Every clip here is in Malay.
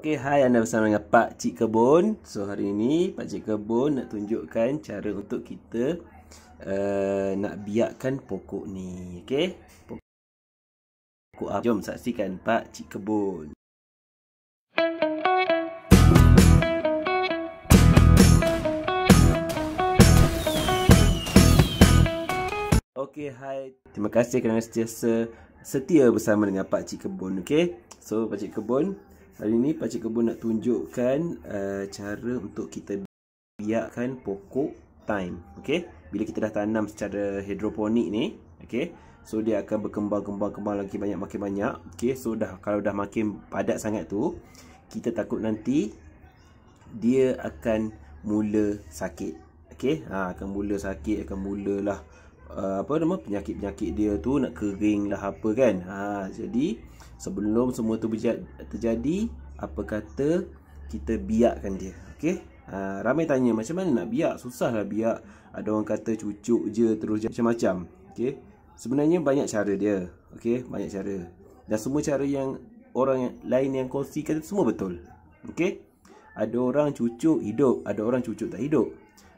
Okay, hai anda bersama dengan Pak Cik Kebun. So hari ini Pak Cik Kebun nak tunjukkan cara untuk kita uh, nak biarkan pokok ni. Okay, pokok apa? Jom saksikan Pak Cik Kebun. Okay, hai. Terima kasih kerana setiasa setia bersama dengan Pak Cik Kebun, okay? So, Pak Cik Kebun, Hari ini Pak Cik Kebun nak tunjukkan uh, cara untuk kita biarkan pokok time. Okay? Bila kita dah tanam secara hidroponik ni, okay? so dia akan berkembang-kembang-kembang lagi banyak-makin banyak. Okay? So dah kalau dah makin padat sangat tu, kita takut nanti dia akan mula sakit. Okay? Ha, akan mula sakit, akan mulalah lah uh, apa nama penyakit-penyakit dia tu nak kering lah apa kan. Ha jadi sebelum semua tu terjadi apa kata kita biarkan dia. Okey. Ha, ramai tanya macam mana nak susah lah biak. Ada orang kata cucuk je terus macam-macam. Okey. Sebenarnya banyak cara dia. Okey, banyak cara. Dan semua cara yang orang yang, lain yang kongsikan semua betul. Okey. Ada orang cucuk hidup, ada orang cucuk tak hidup.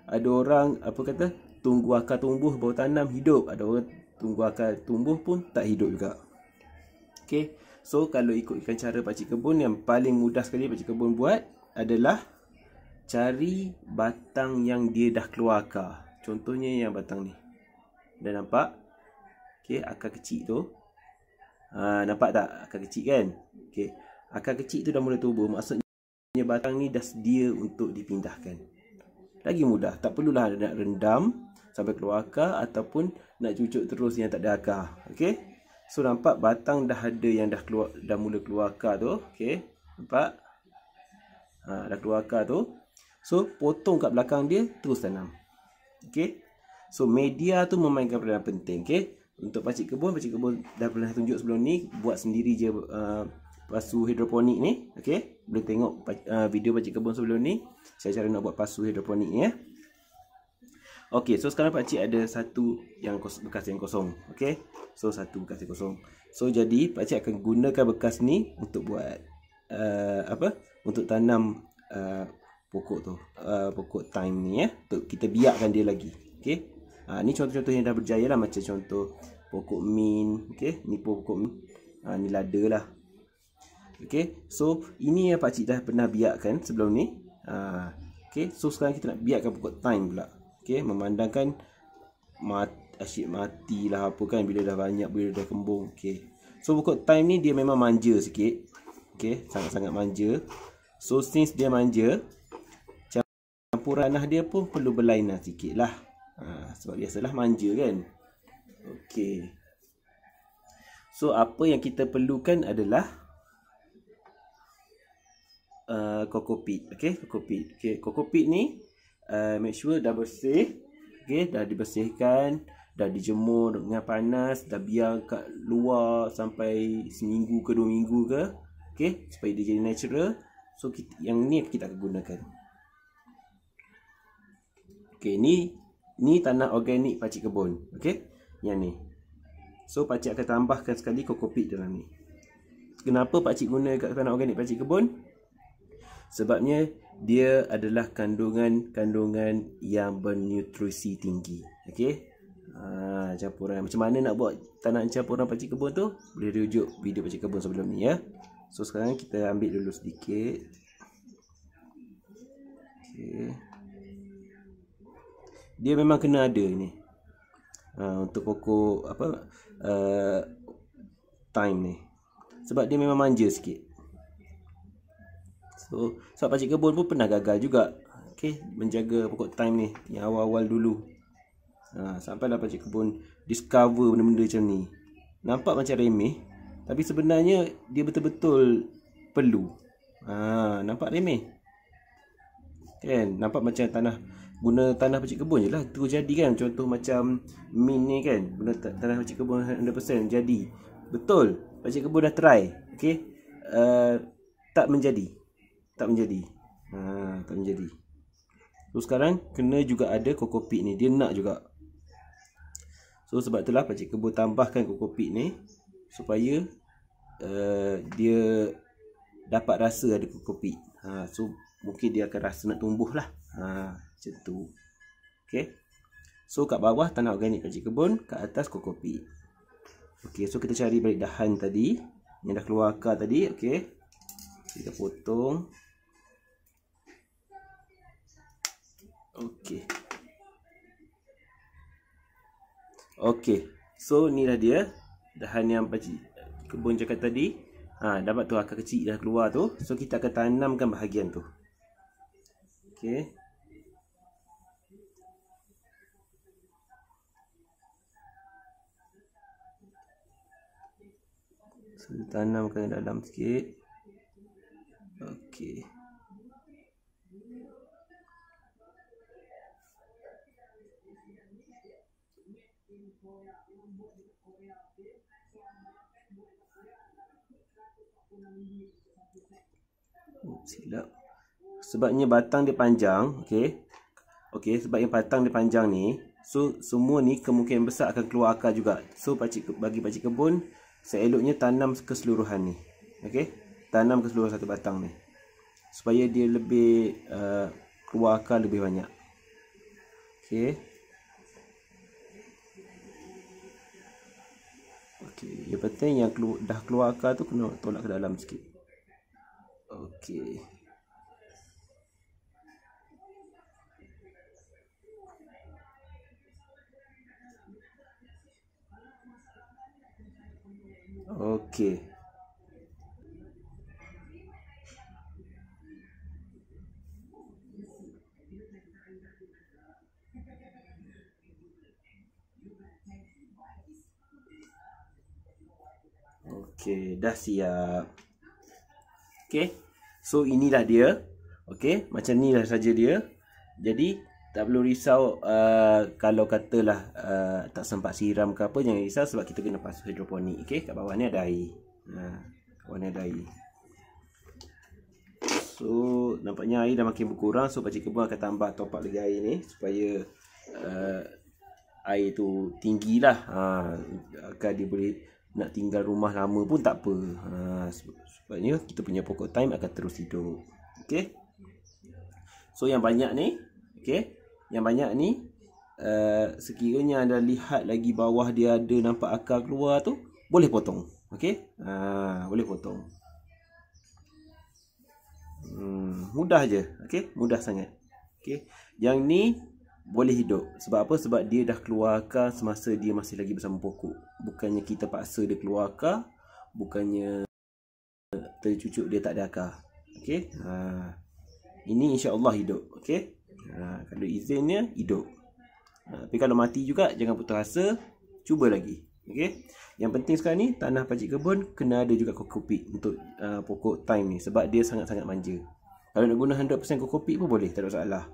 Ada orang apa kata tunggu akar tumbuh baru tanam hidup ada orang tunggu akar tumbuh pun tak hidup juga okey so kalau ikutkan cara pakcik kebun yang paling mudah sekali pakcik kebun buat adalah cari batang yang dia dah keluar akar contohnya yang batang ni dah nampak okey akar kecil tu ha, nampak tak akar kecil kan okey akar kecil tu dah mula tumbuh maksudnya batang ni dah sedia untuk dipindahkan lagi mudah tak perlulah nak rendam sampai keluar akar ataupun nak cucuk terus yang tak ada akar. Okey. So nampak batang dah ada yang dah keluar dah mula keluar akar tu. Okey. Nampak? Ha, dah keluar akar tu. So potong kat belakang dia terus tanam. Okey. So media tu memainkan peranan penting. Okey. Untuk pakcik kebun, pakcik kebun dah pernah tunjuk sebelum ni buat sendiri je uh, pasu hidroponik ni. Okey. Boleh tengok uh, video pakcik kebun sebelum ni. Saya cara nak buat pasu hidroponik ni. Ya. Eh. Okey, so sekarang pak cik ada satu yang kos, bekas yang kosong. Okey. So satu bekas yang kosong. So jadi pak cik akan gunakan bekas ni untuk buat uh, apa? Untuk tanam uh, pokok tu. Uh, pokok time ni ya. Untuk kita biarkan dia lagi. Okey. Ha, ah, ni contoh-contoh yang dah berjaya lah macam contoh pokok min, okey, ni pokok min. Ha, ni lada lah. Okey. So ini yang pak cik dah pernah biarkan sebelum ni. Ha, ah, okey. So sekarang kita nak biarkan pokok time pula okay, memandangkan mat, asyik mati lah apa kan bila dah banyak bila dah kembung okay. so pokok time ni dia memang manja sikit sangat-sangat okay, manja so since dia manja campuranah dia pun perlu berlainan sikit lah ha, sebab biasalah manja kan Okay, so apa yang kita perlukan adalah Uh, kokopit okey kokopit okey kokopit ni uh, make sure dah bersih okay, dah dibersihkan dah dijemur dengan panas dah biar kat luar sampai seminggu ke dua minggu ke okay, supaya dia jadi natural so kita, yang ni kita akan gunakan okey ni ni tanah organik pacik kebun okey yang ni so pacik akan tambahkan sekali kokopit dalam ni kenapa pak guna kat tanah organik pak kebun sebabnya dia adalah kandungan-kandungan yang bernutrisi tinggi okey ha, campuran macam mana nak buat tanah campuran pacik kebun tu boleh rujuk video pacik kebun sebelum ni ya so sekarang kita ambil dulu sedikit okey dia memang kena ada ni ha, untuk pokok apa uh, time ni sebab dia memang manja sikit So sebab pakcik kebun pun pernah gagal juga okay, Menjaga pokok time ni Yang awal-awal dulu ha, Sampai lah pakcik kebun discover benda-benda macam ni Nampak macam remeh Tapi sebenarnya dia betul-betul perlu ha, Nampak remeh kan? Nampak macam tanah Guna tanah pakcik kebun je lah Terus jadi kan contoh macam Min ni kan Guna tanah pakcik kebun 100% jadi Betul pakcik kebun dah try Okay uh, eh, tak menjadi tak menjadi ha, tak menjadi so sekarang kena juga ada kokopit ni dia nak juga so sebab itulah pakcik kebo tambahkan kokopit ni supaya uh, dia dapat rasa ada kokopit ha, so mungkin dia akan rasa nak tumbuh lah ha, macam tu ok so kat bawah tanah organik pakcik kebun kat atas kokopit Okay, so kita cari balik dahan tadi yang dah keluar akar tadi okay. kita potong Okey. Okey. So ni lah dia. Dahan yang pakcik kebun cakap tadi. Ha, dapat tu akar kecil dah keluar tu. So kita akan tanamkan bahagian tu. Okey. So, tanamkan dalam sikit. Okey. Hmm, silap sebabnya batang dia panjang okey okey sebab yang batang dia panjang ni so semua ni kemungkinan besar akan keluar akar juga so pacik bagi pacik kebun seeloknya tanam keseluruhan ni okey tanam keseluruhan satu batang ni supaya dia lebih uh, keluar akar lebih banyak okey penting yang kelu- dah keluar akar tu kena tolak ke dalam sikit. Okey. Okey. Okey, dah siap. Okey. So inilah dia. Okey, macam ni lah saja dia. Jadi tak perlu risau uh, kalau katalah uh, tak sempat siram ke apa jangan risau sebab kita kena pasu hidroponik. Okey, kat bawah ni ada air. Ha, bawah ada air. So nampaknya air dah makin berkurang so pakcik kebun akan tambah top up lagi air ni supaya uh, air tu tinggilah. Ha, agar dia nak tinggal rumah lama pun tak apa ha, sebabnya kita punya pokok time akan terus hidup okay so yang banyak ni okay yang banyak ni uh, sekiranya anda lihat lagi bawah dia ada nampak akar keluar tu boleh potong okay ha, boleh potong hmm, mudah je okay mudah sangat okay yang ni boleh hidup sebab apa sebab dia dah keluar akar semasa dia masih lagi bersama pokok bukannya kita paksa dia keluar akar bukannya tercucuk dia tak ada akar okey ha ini insya-Allah hidup Okay. ha kalau izinnya hidup ha. tapi kalau mati juga jangan putus asa cuba lagi Okay. yang penting sekarang ni tanah pacik kebun kena ada juga kokopit untuk uh, pokok thyme ni sebab dia sangat-sangat manja kalau nak guna 100% kokopit pun boleh tak ada masalah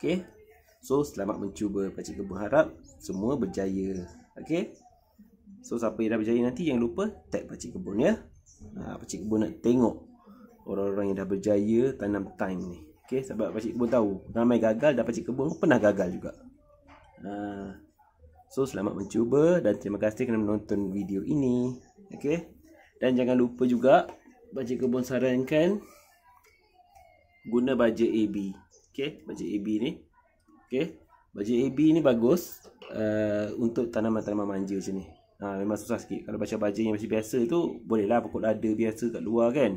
Okay. So selamat mencuba Pakcik kebun harap semua berjaya. Okay. So siapa yang dah berjaya nanti jangan lupa tag Pakcik Kebun ya. Ha, Pakcik Kebun nak tengok orang-orang yang dah berjaya tanam time ni. Okay. Sebab Pakcik Kebun tahu ramai gagal dan Pakcik Kebun pernah gagal juga. Ha. So selamat mencuba dan terima kasih kerana menonton video ini. Okay. Dan jangan lupa juga Pakcik Kebun sarankan guna baja AB. Okey, baju AB ni. Okey. Baju AB ni bagus uh, untuk tanaman-tanaman manja macam ni. Ha, memang susah sikit. Kalau baca baju yang macam biasa tu bolehlah pokok lada biasa kat luar kan.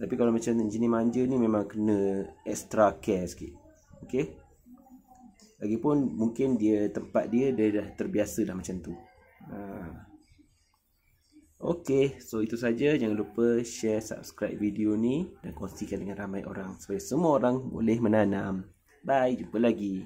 Tapi kalau macam jenis manja ni memang kena extra care sikit. Okey. Lagipun mungkin dia tempat dia dia dah terbiasa dah macam tu. Ha. Uh. Okey, so itu saja. Jangan lupa share, subscribe video ni dan kongsikan dengan ramai orang supaya semua orang boleh menanam. Bye, jumpa lagi.